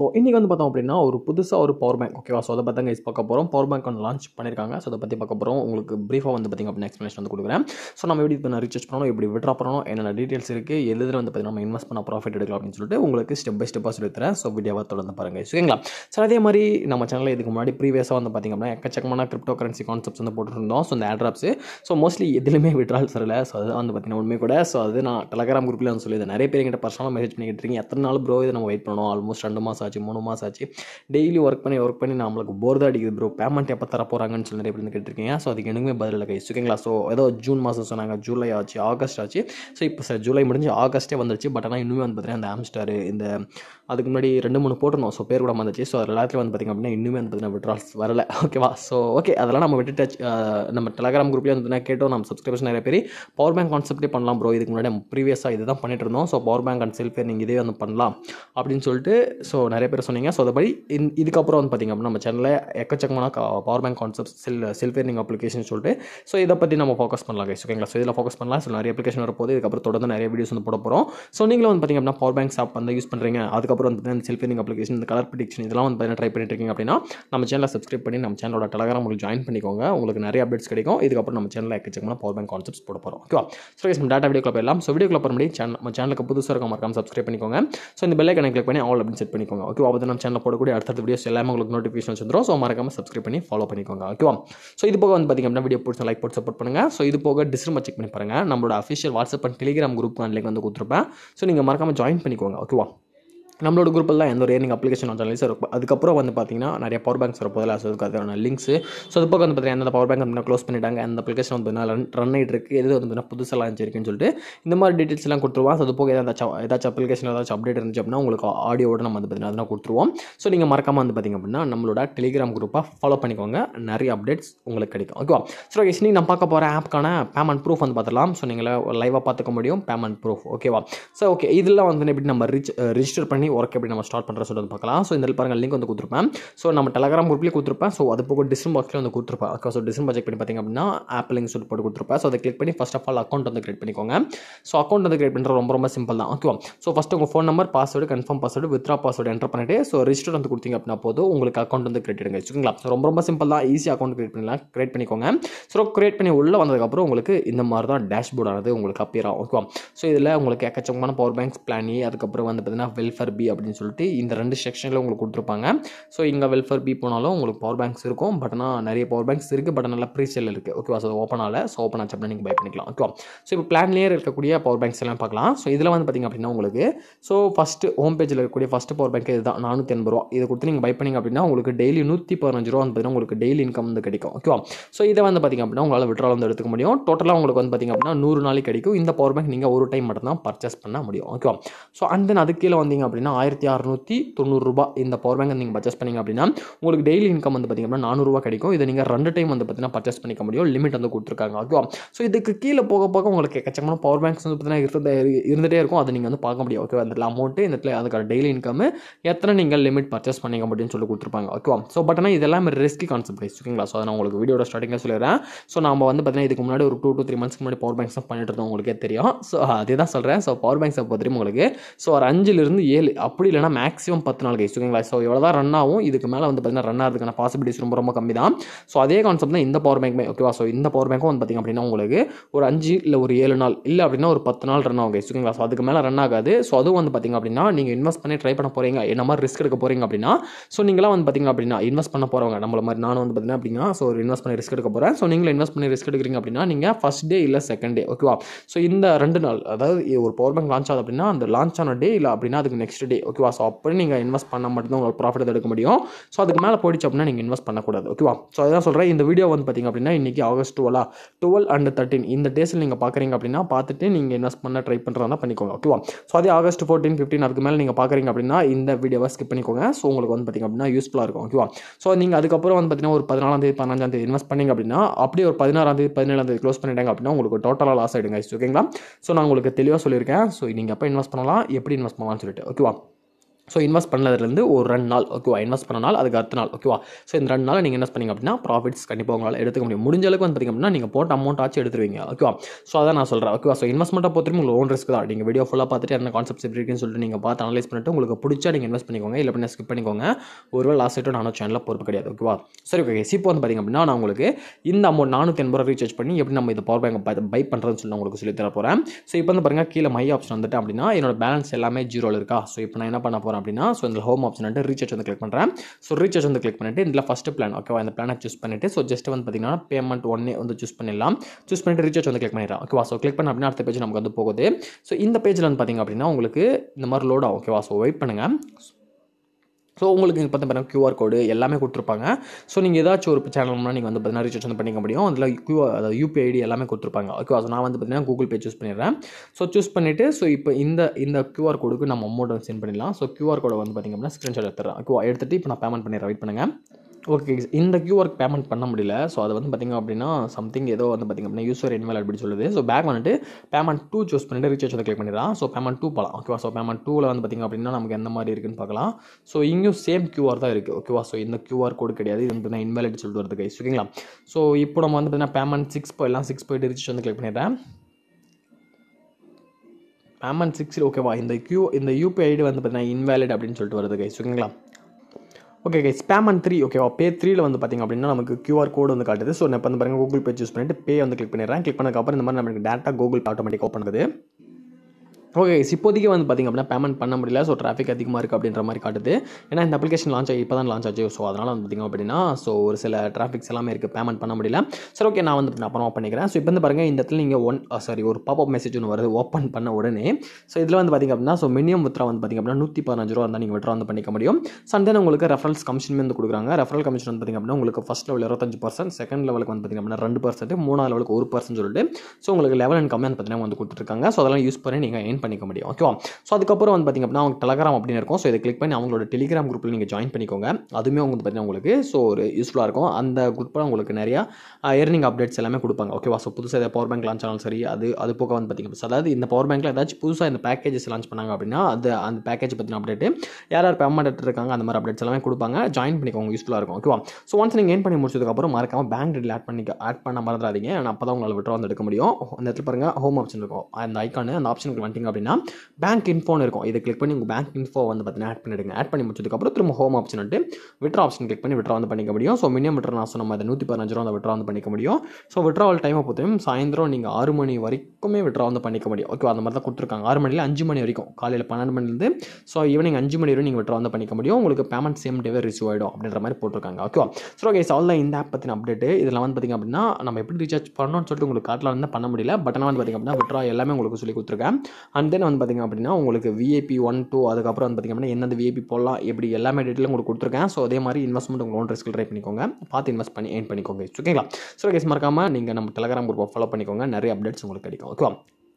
so இன்றைக்கி வந்து பார்த்தோம் அப்படின்னா ஒரு புதுசாக ஒரு பவர் பேங்க் ஓகேவா ஸோ அதை பார்த்தாங்க இஸ் பார்க்க போகிறோம் பவர் பேங்க் ஒன்று லான்ச் பண்ணியிருக்காங்க ஸோ அதை பற்றி பார்க்க போகிறோம் உங்களுக்கு ப்ரீஃபாக வந்து பார்த்திங்க அப்படின்னு எக்ஸ்ப்ளனேஷன் வந்து கொடுக்குறேன் ஸோ நம்ம எப்படி இப்போ நான் பண்ணணும் எப்படி விட்ரா பண்ணணும் என்னென்ன டீட்டெயில்ஸ் இருக்குது எதில் வந்து பார்த்திங்கன்னா நம்ம இன்வெஸ்ட் பண்ண ப்ராஃபிட் எடுக்கலாம் அப்படின்னு சொல்லிட்டு உங்களுக்கு ஸ்டெப் பை ஸ்டெப்பாக தரேன் ஸோ வீடியோவாக தொடர்ந்து பாருங்கள் ஓகேங்களா ஸோ அதே மாதிரி நம்ம சேனலில் இதுக்கு முன்னாடி ப்ரீவியஸாக வந்து பார்த்திங்க அப்படின்னா எக்கச்சக்கமான கிரிப்டோ கரன்சி கான்செப்ட்ஸ் வந்து போட்டுருந்தோம் ஸோ இந்த ஆட்ராப்ஸ் ஸோ மோஸ்ட்லி எதுலையுமே விட்ரால் சரியில்லை ஸோ அது வந்து பார்த்திங்கன்னா உண்மை கூட ஸோ அது நான் டெலகிராம் குரூப்பில் வந்து சொல்லி நிறைய பேர் எங்கிட்ட பர்சனலாக மெசேஜ் பண்ணிக்கிட்டு இருக்கீங்க எத்தனை நாள் ப்ரோ இதை நம்ம வெயிட் பண்ணணும் ஆல்மோஸ்ட் ரெண்டு மாதம் ஆச்சு மூணு மாதம் ஆச்சு டெய்லி ஒர்க் பண்ணி ஒர்க் பண்ணி நம்மளுக்கு போர் தான் அடிக்குது ப்ரோ பேமெண்ட் எப்போ தர போகிறாங்கன்னு சொல்லி நிறைய பேர் கேட்டிருக்கீங்க ஸோ அதுக்கு எனக்குமே பதில் இல்லை கைஸ் ஓகேங்களா ஸோ ஏதோ ஜூன் மாதம் சொன்னாங்க ஜூலை ஆச்சு ஆகஸ்ட் ஆச்சு ஸோ இப்போ சார் ஜூலை முடிஞ்சு ஆகஸ்ட்டே வந்துருச்சு பட் ஆனால் இன்னுமே வந்து பார்த்தீங்கன்னா அந்த ஆம்ஸ்டார் இந்த அதுக்கு முன்னாடி ரெண்டு மூணு போட்டிருந்தோம் ஸோ பேர் கூட வந்துச்சு ஸோ அது எல்லாத்துலையும் வந்து பார்த்திங்க அப்படின்னா இன்னுமே வந்து பார்த்தீங்கன்னா விட்ரால்ஸ் வரல ஓகேவா ஸோ ஓகே அதெல்லாம் நம்ம விட்டுட்டு நம்ம டெலகிராம் குரூப்லேயே வந்து கேட்டோம் நம்ம சப்ஸ்கிரிப்ஷன் நிறைய பேர் பவர் பேங்க் கான்செப்டே பண்ணலாம் ப்ரோ இதுக்கு முன்னாடி ப்ரீவியஸாக இதுதான் பண்ணிட்டு இருந்தோம் ஸோ பவர் பேங்க் அண்ட் செல்ஃபேர் நீங்கள் இதே வந்து பண்ணலாம் அப்படின்னு சொல்லிட்டு ஸோ நிறைய பேர் சொன்னீங்க ஸோ அதுபடி இன் இதுக்கப்புறம் வந்து பார்த்திங்க அப்படின்னா நம்ம சேனலில் எக்கச்சக்கமான power bank concept self self earning application சொல்லிட்டு ஸோ இதை பற்றி நம்ம ஃபோக்கஸ் பண்ணலாம் கைஸ் ஓகேங்களா ஸோ இதில் ஃபோக்கஸ் பண்ணலாம் ஸோ நிறைய அப்ளிகேஷன் வரப்போது இதுக்கப்புறம் தொடர்ந்து நிறைய வீடியோஸ் வந்து போட போகிறோம் ஸோ நீங்களும் வந்து பார்த்திங்க அப்படின்னா பவர் பேங்க் ஆப் வந்து யூஸ் பண்ணுறீங்க அதுக்கப்புறம் வந்து பார்த்தீங்கன்னா செல்ஃப் ஏர்னிங் அப்ளிகேஷன் இந்த கலர் ப்ரிடிக்ஷன் இதெல்லாம் வந்து பார்த்தீங்கன்னா ட்ரை பண்ணிட்டு இருக்கீங்க அப்படின்னா நம்ம சேனலில் சப்ஸ்கிரைப் பண்ணி நம்ம சேனலோட டெலகிராம் உங்களுக்கு ஜாயின் பண்ணிக்கோங்க உங்களுக்கு நிறைய அப்டேட்ஸ் கிடைக்கும் இதுக்கப்புறம் நம்ம சேனலில் எக்கச்சக்கமான பவர் பேங்க் கான்செப்ட்ஸ் போட போகிறோம் ஓகேவா ஸோ கேஸ் நம்ம டேட்டா வீடியோக்குள்ள போயிடலாம் ஸோ வீடியோக்குள்ள போகிற முடியும் சேனல் நம்ம சேனலுக்கு புதுசாக இருக்க மறக்காமல் சப்ஸ்கிரைப் பண்ணிக்கோங்க ஸோ இந்த பெல்லைக்கனை கிளிக் பண்ணி ஆல் அப்படின்னு செட் பண்ணிக்கோங்க ஓகேவா அப்போ நம்ம சேனலில் போடக்கூடிய அடுத்த வீடியோஸ் எல்லாமே உங்களுக்கு நோட்டிஃபிகேஷன் வந்துடும் ஸோ மறக்காமல் சப்ஸ்கிரைப் பண்ணி ஃபாலோ பண்ணிக்கோங்க ஓகேவா ஸோ இது போக வந்து பார்த்திங்க அப்படின்னா வீடியோ பிடிச்ச லைக் போட்டு சப்போர்ட் பண்ணுங்கள் ஸோ இது போக டிஸ்கிரிப்ஷன் செக் பண்ணி பாருங்கள் நம்மளோட official WhatsApp and Telegram group நான் லிங்க் வந்து கொடுத்துருப்பேன் ஸோ நீங்கள் மறக்காமல் ஜாயின் பண்ணிக்கோங்க ஓகேவா நம்மளோட குரூப்பில் தான் எந்த ஒரு ஏர்னிங் அப்ளிகேஷன் வந்தாலும் சார் இருக்கும் அதுக்கப்புறம் வந்து பார்த்தீங்கன்னா நிறைய பவர் பேங்க்ஸ் வர போதில் ஸோ அதுக்கான லிங்க்ஸ் ஸோ அது பக்கம் வந்து பார்த்தீங்கன்னா எந்த பவர் பேங்க் வந்து க்ளோஸ் பண்ணிட்டாங்க அந்த அப்ளிகேஷன் வந்து ரன் ரன் ஆகிட்டு இருக்கு எது வந்து புதுசாக லான்ச் இருக்குன்னு சொல்லிட்டு இந்த மாதிரி டீட்டெயில்ஸ் எல்லாம் கொடுத்துருவோம் அது போக ஏதாச்சும் ஏதாச்சும் அப்ளிகேஷன் ஏதாச்சும் அப்டேட் இருந்துச்சு அப்படின்னா உங்களுக்கு ஆடியோட நம்ம வந்து பார்த்தீங்கன்னா அதெல்லாம் கொடுத்துருவோம் ஸோ நீங்கள் மறக்காமல் வந்து பார்த்திங்க அப்படின்னா நம்மளோட டெலிகிராம் குரூப்பாக ஃபாலோ பண்ணிக்கோங்க நிறைய அப்டேட்ஸ் உங்களுக்கு கிடைக்கும் ஓகேவா ஸோ நீங்கள் நான் பார்க்க போகிற ஆப்க்கான பேமெண்ட் ப்ரூஃப் வந்து பார்த்துலாம் ஸோ நீங்கள் லைவாக பார்த்துக்க முடியும் பேமெண்ட் ப்ரூஃப் ஓகேவா ஸோ ஓகே இதெல்லாம் வந்து எப்படி நம்ம ரிஜிஸ்டர் பண்ணி பண்ணி ஒர்க் எப்படி நம்ம ஸ்டார்ட் பண்ணுறது வந்து பார்க்கலாம் ஸோ இந்த பாருங்கள் லிங்க் வந்து கொடுத்துருப்பேன் ஸோ நம்ம டெலகிராம் குரூப்லேயே கொடுத்துருப்பேன் ஸோ அது போக டிசன் பாக்ஸ்லேயே வந்து கொடுத்துருப்பேன் அக்கா ஸோ டிஸ்கிரிப் செக் பண்ணி பார்த்திங்க அப்படின்னா ஆப் லிங்க் சொல்லி போட்டு கொடுத்துருப்பேன் ஸோ அதை கிளிக் பண்ணி ஃபஸ்ட் ஆஃப் ஆல் அக்கௌண்ட் வந்து கிரியேட் பண்ணிக்கோங்க ஸோ அக்கௌண்ட் வந்து கிரியேட் பண்ணுறது ரொம்ப ரொம்ப சிம்பிள் தான் ஓகேவா ஸோ ஃபஸ்ட்டு உங்கள் phone number password confirm password withdraw password enter பண்ணிட்டு ஸோ ரிஜிஸ்டர் வந்து கொடுத்தீங்க அப்படின்னா போதும் உங்களுக்கு அக்கௌண்ட் வந்து கிரியேட் எடுங்க வச்சுக்கோங்களா ஸோ ரொம்ப ரொம்ப சிம்பிள் தான் ஈஸி அக்கௌண்ட் கிரியேட் பண்ணலாம் கிரியேட் பண்ணிக்கோங்க ஸோ கிரியேட் பண்ணி உள்ளே வந்ததுக்கப்புறம் உங்களுக்கு இந்த மாதிரி தான் டேஷ்போர்டானது உங்களுக்கு அப்பியர் ஆகும் ஓகேவா ஸோ இதில் உங்களுக்கு எக்கச்சக்கமான பவர் பேங்க்ஸ் பிளானி அதுக்கப்புறம் வந்து பார்த்தீங்கன்னா வெல்ஃபேர் பி அப்படின்னு சொல்லிட்டு இந்த ரெண்டு செக்ஷனில் உங்களுக்கு கொடுத்துருப்பாங்க ஸோ இங்கே வெல்ஃபேர் பி போனாலும் உங்களுக்கு பவர் பேங்க்ஸ் இருக்கும் பட் ஆனால் நிறைய பவர் பேங்க்ஸ் இருக்குது பட் நல்லா ப்ரீசேல் இருக்குது ஓகேவா ஸோ ஓப்பன் ஆகல ஸோ ஓப்பன் ஆச்சு அப்படின்னா நீங்கள் பை பண்ணிக்கலாம் ஓகேவா ஸோ இப்போ பிளான்லேயே இருக்கக்கூடிய பவர் பேங்க்ஸ் எல்லாம் பார்க்கலாம் ஸோ இதில் வந்து பார்த்திங்க அப்படின்னா உங்களுக்கு ஸோ ஃபஸ்ட்டு ஹோம் பேஜில் இருக்கக்கூடிய ஃபஸ்ட் பவர் பேங்க் இதுதான் நானூற்றி எண்பது ரூபா இதை கொடுத்து நீங்கள் பை பண்ணிங்க அப்படின்னா உங்களுக்கு டெய்லி நூற்றி பதினஞ்சு ரூபா வந்து பார்த்தீங்கன்னா உங்களுக்கு டெய்லி இன்கம் வந்து கிடைக்கும் ஓகேவா ஸோ இதை வந்து பார்த்திங்க அப்படின்னா உங்களால் விட்ரால் வந்து எடுத்துக்க முடியும் டோட்டலாக உங்களுக்கு வந்து பார்த்திங்க அப்படின்னா நூறு நாளைக்கு கிடைக்கும் இந்த பவர் பேங்க் நீங்கள் ஒரு டைம் மட்டும் தான் பர்ச்சேஸ் பண்ண முடியும் ஓகேவா ஸோ அண்ட் தென் அது கீழே வந்தீங்க அப்படின்னா பார்த்தீங்கன்னா ஆயிரத்தி அறநூற்றி தொண்ணூறுரூபா இந்த பவர் பேங்க் நீங்கள் பர்ச்சேஸ் பண்ணிங்க அப்படின்னா உங்களுக்கு டெய்லி இன்கம் வந்து பார்த்தீங்கன்னா நானூறுரூவா கிடைக்கும் இதை நீங்கள் ரெண்டு டைம் வந்து பார்த்தீங்கன்னா பர்ச்சேஸ் பண்ணிக்க முடியும் லிமிட் வந்து கொடுத்துருக்காங்க ஓகேவா ஸோ இதுக்கு கீழே போக போக உங்களுக்கு எக்கச்சக்கமான பவர் பேங்க்ஸ் வந்து பார்த்தீங்கன்னா இருந்த இருந்துகிட்டே இருக்கும் அதை நீங்கள் வந்து பார்க்க முடியும் ஓகேவா அந்த அமௌண்ட்டு இந்த அதுக்கான டெய்லி இன்கம் எத்தனை நீங்கள் லிமிட் பர்ச்சேஸ் பண்ணிக்க முடியும்னு சொல்லி கொடுத்துருப்பாங்க ஓகேவா ஸோ பட் ஆனால் இதெல்லாம் ரிஸ்கி கான்செப்ட் ஓகேங்களா ஸோ அதை நான் உங்களுக்கு வீடியோட ஸ்டார்டிங்காக சொல்லிடுறேன் ஸோ நம்ம வந்து பார்த்தீங்கன்னா இதுக்கு முன்னாடி ஒரு டூ டூ த்ரீ மந்த்ஸ்க்கு முன்னாடி பவர் பேங்க்ஸ் பண்ணிட்டு இருந்தோம் உங்களுக்கே தெரியும் ஸோ அதே தான் சொல்கிறேன் ஸோ பவர் பேங்க்ஸை பொறுத்த உங்களுக்கு ஸோ ஒரு அஞ்சுலேருந்து ஏழு அப்படி இல்லைனா மேக்ஸிமம் பத்து நாள் கைஸ் ஓகேங்களா ஸோ எவ்வளோ தான் ரன் ஆகும் இதுக்கு மேலே வந்து பார்த்தீங்கன்னா ரன் ஆகிறதுக்கான பாசிபிலிட்டிஸ் ரொம்ப ரொம்ப கம்மி தான் ஸோ அதே கான்செப்ட் தான் இந்த பவர் பேங்க்குமே ஓகேவா ஸோ இந்த பவர் பேங்க்கும் வந்து பார்த்திங்க அப்படின்னா உங்களுக்கு ஒரு அஞ்சு இல்லை ஒரு ஏழு நாள் இல்லை அப்படின்னா ஒரு பத்து நாள் ரன் ஆகும் கைஸ் ஓகேங்களா ஸோ அதுக்கு மேலே ரன் ஆகாது ஸோ அதுவும் வந்து பார்த்திங்க அப்படின்னா நீங்கள் இன்வெஸ்ட் பண்ணி ட்ரை பண்ண போகிறீங்க என்ன மாதிரி ரிஸ்க் எடுக்க போகிறீங்க அப்படின்னா ஸோ நீங்களாம் வந்து பார்த்திங்க அப்படின்னா இன்வெஸ்ட் பண்ண போகிறவங்க நம்மள மாதிரி நானும் வந்து பார்த்தீங்கன்னா அப்படின்னா ஸோ ஒரு இன்வெஸ்ட் பண்ணி ரிஸ்க் எடுக்க போகிறேன் ஸோ நீங்கள் இன்வெஸ்ட் பண்ணி ரிஸ்க் எடுக்கிறீங்க அப்படின்னா நீங்கள் ஃபஸ்ட் டே இல்லை செகண்ட் டே ஓகேவா ஸோ இந்த ரெண்டு நாள் அதாவது ஒரு பவர் பேங்க் லான்ச் ஆகுது அப்படின்னா அந்த லான்ச் ஆன டே இல்லை அப்படின்னா அதுக்கு நெக்ஸ்ட் டே ஓகேவா ஸோ அப்படி நீங்கள் இன்வெஸ்ட் பண்ணால் மட்டும்தான் உங்களுக்கு ப்ராஃபிட் எடுக்க முடியும் ஸோ அதுக்கு மேலே போயிடுச்சு அப்படின்னா நீங்கள் இன்வெஸ்ட் பண்ணக்கூடாது ஓகேவா ஸோ அதான் சொல்கிறேன் இந்த வீடியோ வந்து பார்த்திங்க அப்படின்னா இன்றைக்கி August twelve twelve and thirteen இந்த டேஸில் நீங்கள் பார்க்குறீங்க அப்படின்னா பார்த்துட்டு நீங்கள் இன்வெஸ்ட் பண்ண ட்ரை பண்ணுறதா பண்ணிக்கோங்க ஓகேவா ஸோ அதே ஆகஸ்ட் ஃபோர்டீன் ஃபிஃப்டின் அதுக்கு மேலே நீங்கள் பார்க்குறீங்க அப்படின்னா இந்த வீடியோவை ஸ்கிப் பண்ணிக்கோங்க ஸோ உங்களுக்கு வந்து பார்த்திங்க அப்படின்னா யூஸ்ஃபுல்லாக இருக்கும் ஓகேவா ஸோ நீங்கள் அதுக்கப்புறம் வந்து பார்த்தீங்கன்னா ஒரு பதினாலாம் தேதி பதினஞ்சாம் தேதி இன்வெஸ்ட் பண்ணிங்க அப்படின்னா அப்படியே ஒரு பதினாறாம் தேதி பதினேழாம் தேதி க்ளோஸ் பண்ணிட்டாங்க அப்படின்னா உங்களுக்கு டோட்டலாக லாஸ் ஆகிடுங்க ஓகேங்களா ஸோ நான் உங்களுக்கு தெளிவாக சொல்லியிருக்கேன் ஸோ நீங்கள் எப்போ இன்வெஸ்ட் பண்ணலாம் எப்படி இன்வெஸ்ட் பண்ணலாம்னு சொல்லிட்டு ஓகேவா ஸோ இன்வெஸ்ட் பண்ணதுலேருந்து ஒரு ரெண்டு நாள் ஓகேவா இன்வெஸ்ட் பண்ண அதுக்கு அடுத்த நாள் ஓகேவா ஸோ இந்த ரெண்டு நாள் நீங்கள் என்ன பண்ணீங்க அப்படின்னா ப்ராஃபிட்ஸ் கண்டிப்பாக உங்களால் எடுத்துக்க முடியும் முடிஞ்ச அளவுக்கு வந்து பார்த்திங்க அப்படின்னா நீங்கள் போட்ட அமௌண்ட் ஆச்சு எடுத்துருவீங்க ஓகேவா ஸோ அதான் நான் சொல்கிறேன் ஓகேவா ஸோ இன்வெஸ்ட்மெண்ட்டை பொறுத்தவரைக்கும் உங்களுக்கு ஓன் ரிஸ்க் தான் நீங்கள் வீடியோ ஃபுல்லாக பார்த்துட்டு என்ன கான்செப்ட் எப்படி இருக்குன்னு சொல்லிட்டு நீங்கள் பார்த்து அனலைஸ் பண்ணிட்டு உங்களுக்கு பிடிச்சா நீங்கள் இன்வெஸ்ட் பண்ணிக்கோங்க இல்லை பண்ணி ஸ்கிப் பண்ணிக்கோங்க ஒருவேளை லாஸ்ட் ஆகிட்டும் நானும் சேனலில் பொறுப்பு கிடையாது ஓகேவா சரி ஓகே சிப் வந்து பார்த்திங்க அப்படின்னா நான் உங்களுக்கு இந்த அமௌண்ட் நானூற்றி எண்பது ரூபா ரீசார்ஜ் பண்ணி எப்படி நம்ம இந்த பவர் பேங்க் பை பண்ணுறதுன்னு சொல்லி உங்களுக்கு சொல்லி தர போகிறேன் ஸோ இப்போ வந்து பாருங்கள் கீழே மை ஆப்ஷன் வந்துட்டு அப்படின்னா என்னோட பேலன்ஸ் எல்லாமே ஜீரோவில் இருக்கா ஸோ இப்போ நான் என்ன பண்ண போகிறேன் அப்படின்னா ஸோ இந்த ஹோம் ஆப்ஷன் வந்து ரீசார்ஜ் வந்து கிளிக் பண்ணுறேன் ஸோ ரீசார்ஜ் வந்து கிளிக் பண்ணிட்டு இதில் ஃபஸ்ட்டு பிளான் ஓகேவா இந்த பிளானை சூஸ் பண்ணிட்டு ஸோ ஜஸ்ட் வந்து பார்த்தீங்கன்னா பேமெண்ட் ஒன்னே வந்து சூஸ் பண்ணிடலாம் சூஸ் பண்ணிட்டு ரீசார்ஜ் வந்து கிளிக் பண்ணிடலாம் ஓகேவா ஸோ கிளிக் பண்ண அப்படின்னா அடுத்த பேஜ் நமக்கு வந்து போகுது ஸோ இந்த பேஜில் வந்து பார்த்திங்க அப்படின்னா உங்களுக்கு இந்த மாதிரி லோட் ஆகும் ஓகேவா ஸோ வெயிட் பண்ணுங்கள் ஸோ உங்களுக்கு இங்கே பார்த்து பார்த்தீங்கன்னா க்யூஆர் கோடு எல்லாமே கொடுத்துருப்பாங்க ஸோ நீங்கள் ஏதாச்சும் ஒரு சேனல் நீங்கள் வந்து பார்த்தீங்கன்னா ரீசார்ஜ் வந்து பண்ணிக்க முடியும் அதில் க்யூஆர் அதாவது யூபிஐ ஐடி எல்லாமே கொடுத்துருப்பாங்க ஓகே ஸோ நான் வந்து பார்த்தீங்கன்னா கூகுள் பே சூஸ் பண்ணிடுறேன் ஸோ சூஸ் பண்ணிவிட்டு ஸோ இப்போ இந்த இந்த க்யூஆர் கோடுக்கு நம்ம அமௌண்ட் சென்ட் பண்ணிடலாம் ஸோ க்யூஆர் கோடை வந்து பார்த்திங்க அப்படின்னா ஸ்க்ரீன்ஷாட் எடுத்துறேன் எடுத்துகிட்டு இப்போ நான் பேமெண்ட் பண்ணிடுறேன் வெயிட் பண்ணுங்கள் ஓகே இந்த கியூஆர்க்கு பேமெண்ட் பண்ண முடியல ஸோ அது வந்து பார்த்திங்க அப்படின்னா சம்திங் ஏதோ வந்து பார்த்திங்க அப்படின்னா யூசர் இன்வால் அப்படி சொல்லுது ஸோ பேக் வந்துட்டு பேமெண்ட் டூ சூஸ் பண்ணிட்டு ரீசார்ஜ் வந்து கிளிக் பண்ணிடலாம் ஸோ பேமெண்ட் டூ போகலாம் ஓகேவா ஸோ பேமெண்ட் டூவில் வந்து பார்த்திங்க அப்படின்னா நமக்கு எந்த மாதிரி இருக்குன்னு பார்க்கலாம் ஸோ இங்கேயும் சேம் கியூஆர் தான் இருக்குது ஓகேவா ஸோ இந்த கியூஆர் கோடு கிடையாது இது வந்து இன்வாலிட் சொல்லிட்டு வருது கைஸ் ஓகேங்களா ஸோ இப்போ நம்ம வந்து பார்த்திங்கன்னா பேமெண்ட் சிக்ஸ் போயிடலாம் சிக்ஸ் போயிட்டு ரீசார்ஜ் வந்து கிளிக் பண்ணிடுறேன் பேமெண்ட் சிக்ஸ் ஓகேவா இந்த கியூ இந்த யூபிஐ ஐடி வந்து பார்த்தீங்கன்னா இன்வேலிட் அப்படின்னு சொல்லிட்டு வருது கைஸ் ஓகேங்களா okay okay spam and three ஓகேவா பே த்ரீயில் வந்து பார்த்திங்க அப்படின்னா நமக்கு கியூஆர் கோடு வந்து காட்டுது ஸோ நான் இப்போ வந்து பாருங்கள் கூகுள் பே சூஸ் பண்ணிட்டு பே வந்து கிளிக் பண்ணிடுறேன் கிளிக் பண்ணதுக்கப்புறம் இந்த மாதிரி நம்மளுக்கு டேரெக்டாக கூகுள் பே ஆட்டோமேட்டிக் ஓப்பன் ஆகுது ஓகே இப்போதைக்கு வந்து பார்த்திங்க அப்படின்னா பேமெண்ட் பண்ண முடியல ஸோ டிராஃபிக் அதிகமாக இருக்குது அப்படின்ற மாதிரி காட்டுது ஏன்னா இந்த அப்ளிகேஷன் லான்ச் ஆகி இப்போ தான் லான்ச் ஆச்சு ஸோ அதனால் வந்து பார்த்திங்க அப்படின்னா ஸோ ஒரு சில டிராஃபிக்ஸ் எல்லாமே இருக்குது பேமெண்ட் பண்ண முடியல சரி ஓகே நான் வந்து அப்புறமா பண்ணிக்கிறேன் ஸோ இப்போ வந்து பாருங்கள் இந்த இடத்துல நீங்கள் ஒன் சாரி ஒரு அப் மெசேஜ் ஒன்று வருது ஓப்பன் பண்ண உடனே ஸோ இதில் வந்து பார்த்திங்க அப்படின்னா ஸோ மினிமம் வித்ரா வந்து பார்த்திங்க அப்படின்னா நூற்றி பதினஞ்சு ரூபா இருந்தால் நீங்கள் விட்ரா வந்து பண்ணிக்க முடியும் ஸோ தென் உங்களுக்கு ரெஃபரன்ஸ் கமிஷன் வந்து கொடுக்குறாங்க ரெஃபரல் கமிஷன் வந்து பார்த்திங்க அப்படின்னா உங்களுக்கு ஃபஸ்ட் லெவல் இருபத்தஞ்சு பர்சன்ட் செகண்ட் லெவலுக்கு வந்து பார்த்திங்க அப்படின்னா ரெண்டு பர்சன்ட் மூணாவது லெவலுக்கு ஒரு பர்சன்ட் சொல்லிட்டு ஸோ உங்களுக்கு லெவல் அண்ட் கம்மியாக வந்து வந்து கொடுத்துருக்காங்க ஸோ அதெல்லாம் யூஸ் பண்ணி நீங்கள் எயின் பண்ணிக்க முடியும் ஓகேவா ஸோ அதுக்கப்புறம் வந்து பார்த்திங்க அப்படின்னா அவங்க டெலகிராம் அப்படின்னு இருக்கும் ஸோ இதை கிளிக் பண்ணி அவங்களோட டெலிகிராம் குரூப்பில் நீங்கள் ஜாயின் பண்ணிக்கோங்க அதுவுமே வந்து பார்த்திங்கன்னா உங்களுக்கு ஸோ ஒரு யூஸ்ஃபுல்லாக இருக்கும் அந்த குரூப்பில் உங்களுக்கு நிறையா ஏர்னிங் அப்டேட்ஸ் எல்லாமே கொடுப்பாங்க ஓகேவா ஸோ புதுசாக எதாவது பவர் பேங்க் லான்ச் ஆனாலும் சரி அது அது போக வந்து பார்த்திங்க அதாவது இந்த பவர் பேங்க்கில் ஏதாச்சும் புதுசாக இந்த பேக்கேஜஸ் லான்ச் பண்ணாங்க அப்படின்னா அது அந்த பேக்கேஜ் பற்றின அப்டேட்டு யார் யார் பேமெண்ட் இருக்காங்க அந்த மாதிரி அப்டேட்ஸ் எல்லாமே கொடுப்பாங்க ஜாயின் பண்ணிக்கோங்க யூஸ்ஃபுல்லாக இருக்கும் ஓகேவா ஸோ ஒன்ஸ் நீங்கள் ஏன் பண்ணி முடிச்சதுக்கப்புறம் மறக்காமல் பேங்க் டீட்டெயில் ஆட் பண்ணி ஆட் பண்ண மறந்துடாதீங்க நான் அப்போ தான் உங்களால் விட்ரா வந்து எடுக்க முடியும் அந்த இடத்துல பாருங்கள் ஹோம் ஆப்ஷன் இருக்கும் அந்த ஐக்கானு அந்த ஆப்ஷனுக்கு வந்துட்டிங்க அப்படின்னா பேங்க் இன்ஃபோன்னு இருக்கும் இதை கிளிக் பண்ணி உங்கள் பேங்க் இன்ஃபோ வந்து பார்த்தீங்கன்னா ஆட் பண்ணிடுங்க ஆட் பண்ணி முடிச்சதுக்கப்புறம் திரும்ப ஹோம் ஆப்ஷன் வந்து விட்ரா ஆப்ஷன் கிளிக் பண்ணி விட்ரா வந்து பண்ணிக்க முடியும் ஸோ மினிமம் விட்ரா நான் சொன்ன மாதிரி நூற்றி பதினஞ்சு ரூபா விட்ரா வந்து பண்ணிக்க முடியும் ஸோ விட்ராவல் டைமை பொறுத்தவரைக்கும் சாயந்தரம் நீங்கள் ஆறு மணி வரைக்குமே விட்ரா வந்து பண்ணிக்க முடியும் ஓகே அந்த மாதிரி தான் கொடுத்துருக்காங்க ஆறு மணியில் அஞ்சு மணி வரைக்கும் காலையில் பன்னெண்டு மணிலேருந்து ஸோ ஈவினிங் அஞ்சு மணி வரைக்கும் நீங்கள் விட்ரா வந்து பண்ணிக்க முடியும் உங்களுக்கு பேமெண்ட் சேம் டேவே ரிசீவ் ஆகிடும் அப்படின்ற மாதிரி போட்டிருக்காங்க ஓகேவா ஸோ ஓகே ஆல் இந்த ஆப் பற்றின அப்டேட்டு இதில் வந்து பார்த்திங்க அப்படின்னா நம்ம எப்படி ரீசார்ஜ் பண்ணணும்னு சொல்லிட்டு உங்களுக்கு காட்டில் வந்து பண்ண முடியல பட் ஆனால் வந்து பார்த்திங்க அப்படின்னா விட்ரா எல்லாமே உங்களுக்கு சொல்லி கொடுத்துருக்கேன் அண்ட் தென் வந்து பார்த்திங்க அப்படின்னா உங்களுக்கு விஏபி ஒன் டூ அதுக்கப்புறம் வந்து பார்த்திங்க அப்படின்னா என்னது விஏபி போடலாம் எப்படி எல்லாமே டீட்டெயிலும் உங்களுக்கு கொடுத்துருக்கேன் ஸோ அதே மாதிரி இன்வெஸ்ட்மெண்ட் உங்கள் ஓன் ரிஸ்க்கில் ட்ரை பண்ணிக்கோங்க பார்த்து இன்வெஸ்ட் பண்ணி ஏன் பண்ணிக்கோங்க ஓகேங்களா ஸோ கேஸ் மறக்காமல் நீங்கள் நம்ம டெலகிராம் குரூப்பை ஃபாலோ பண்ணிக்கோங்க நிறைய அப்டேட்ஸ் உங்களுக்கு கிடைக்கும் ஓகேவா